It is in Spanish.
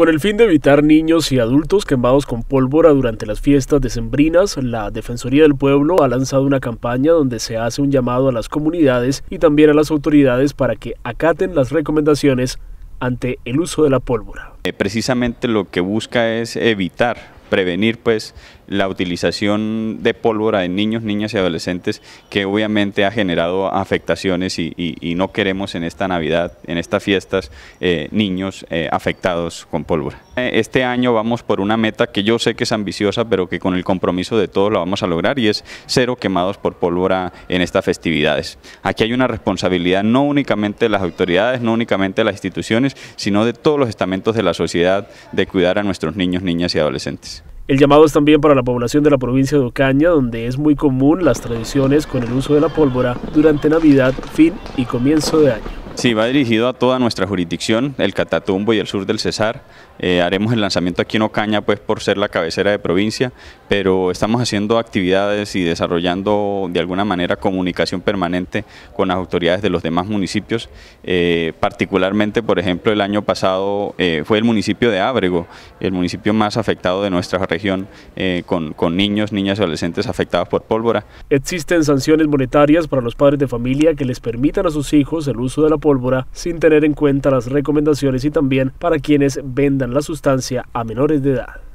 Con el fin de evitar niños y adultos quemados con pólvora durante las fiestas decembrinas, la Defensoría del Pueblo ha lanzado una campaña donde se hace un llamado a las comunidades y también a las autoridades para que acaten las recomendaciones ante el uso de la pólvora. Eh, precisamente lo que busca es evitar, prevenir pues la utilización de pólvora en niños, niñas y adolescentes que obviamente ha generado afectaciones y, no queremos en esta Navidad, en estas fiestas, eh, niños eh, afectados con pólvora. Eh, este año vamos por una meta que yo sé que es ambiciosa, pero que con el compromiso de todos la vamos a lograr y es cero quemados por pólvora en estas festividades. Aquí hay una responsabilidad no únicamente de las autoridades, no únicamente de las instituciones, sino de todos los estamentos de la sociedad de cuidar a nuestros niños, niñas y adolescentes. El llamado es también para la población de la provincia de Ocaña, donde es muy común las tradiciones con el uso de la pólvora durante Navidad, fin y comienzo de año. Sí, va dirigido a toda nuestra jurisdicción, el Catatumbo y el sur del Cesar. Eh, haremos el lanzamiento aquí en Ocaña, pues por ser la cabecera de provincia, pero estamos haciendo actividades y desarrollando de alguna manera comunicación permanente con las autoridades de los demás municipios. Eh, particularmente, por ejemplo, el año pasado eh, fue el municipio de Ábrego, el municipio más afectado de nuestra región, con, con niños, niñas y adolescentes afectados por pólvora. Existen sanciones monetarias para los padres de familia que les permitan a sus hijos el uso de la pólvora sin tener en cuenta las recomendaciones y también para quienes vendan la sustancia a menores de edad.